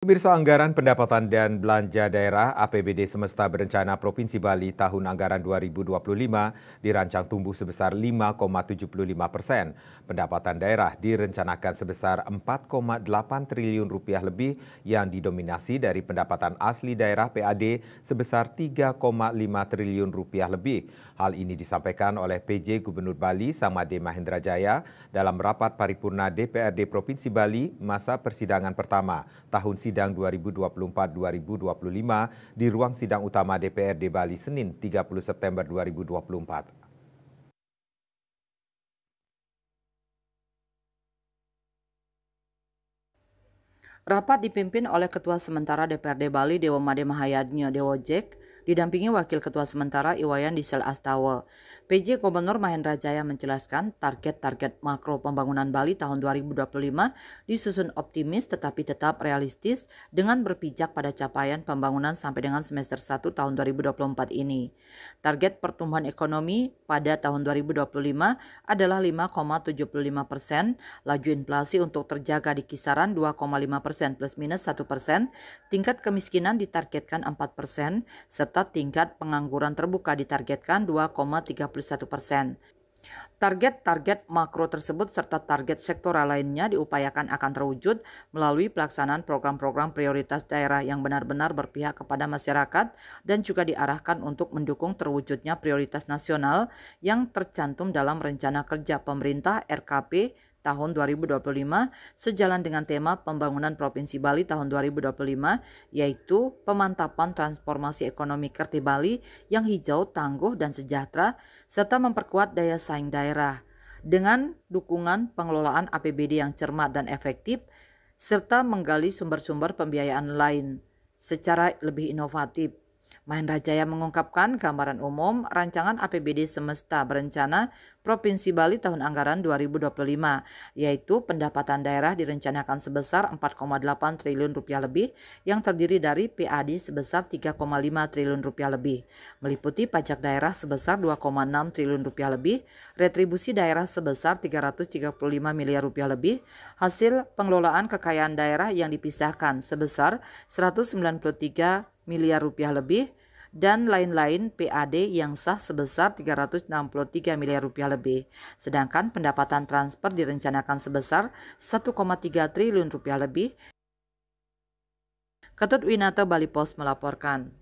Pemirsa Anggaran Pendapatan dan Belanja Daerah APBD Semesta Berencana Provinsi Bali tahun anggaran 2025 dirancang tumbuh sebesar 5,75 persen. Pendapatan daerah direncanakan sebesar 4,8 triliun rupiah lebih yang didominasi dari pendapatan asli daerah PAD sebesar 3,5 triliun rupiah lebih. Hal ini disampaikan oleh PJ Gubernur Bali Samade Mahendra Jaya dalam rapat paripurna DPRD Provinsi Bali masa persidangan pertama tahun sidang 2024-2025 di ruang sidang utama DPRD Bali Senin 30 September 2024. Rapat dipimpin oleh Ketua Sementara DPRD Bali Dewa Made Mahayadnya Dewo Jek didampingi Wakil Ketua Sementara Iwayan Diesel Astawa. PJ Gubernur Mahendra Jaya menjelaskan target-target makro pembangunan Bali tahun 2025 disusun optimis tetapi tetap realistis dengan berpijak pada capaian pembangunan sampai dengan semester 1 tahun 2024 ini. Target pertumbuhan ekonomi pada tahun 2025 adalah 5,75 persen, laju inflasi untuk terjaga di kisaran 2,5 persen plus minus 1 persen, tingkat kemiskinan ditargetkan 4 persen, tercatat tingkat pengangguran terbuka ditargetkan 2,31 persen. Target-target makro tersebut serta target sektoral lainnya diupayakan akan terwujud melalui pelaksanaan program-program prioritas daerah yang benar-benar berpihak kepada masyarakat dan juga diarahkan untuk mendukung terwujudnya prioritas nasional yang tercantum dalam rencana kerja pemerintah RKP tahun 2025 sejalan dengan tema pembangunan Provinsi Bali tahun 2025 yaitu pemantapan transformasi ekonomi Kerti Bali yang hijau, tangguh dan sejahtera serta memperkuat daya saing daerah dengan dukungan pengelolaan APBD yang cermat dan efektif serta menggali sumber-sumber pembiayaan lain secara lebih inovatif Mahendra Jaya mengungkapkan gambaran umum rancangan APBD semesta berencana Provinsi Bali tahun anggaran 2025, yaitu pendapatan daerah direncanakan sebesar 4,8 triliun rupiah lebih yang terdiri dari PAD sebesar 3,5 triliun rupiah lebih, meliputi pajak daerah sebesar 2,6 triliun rupiah lebih, retribusi daerah sebesar 335 miliar rupiah lebih, hasil pengelolaan kekayaan daerah yang dipisahkan sebesar 193 miliar rupiah lebih dan lain-lain PAD yang sah sebesar 363 miliar rupiah lebih. Sedangkan pendapatan transfer direncanakan sebesar 1,3 triliun rupiah lebih. Ketut Winato Bali Post melaporkan.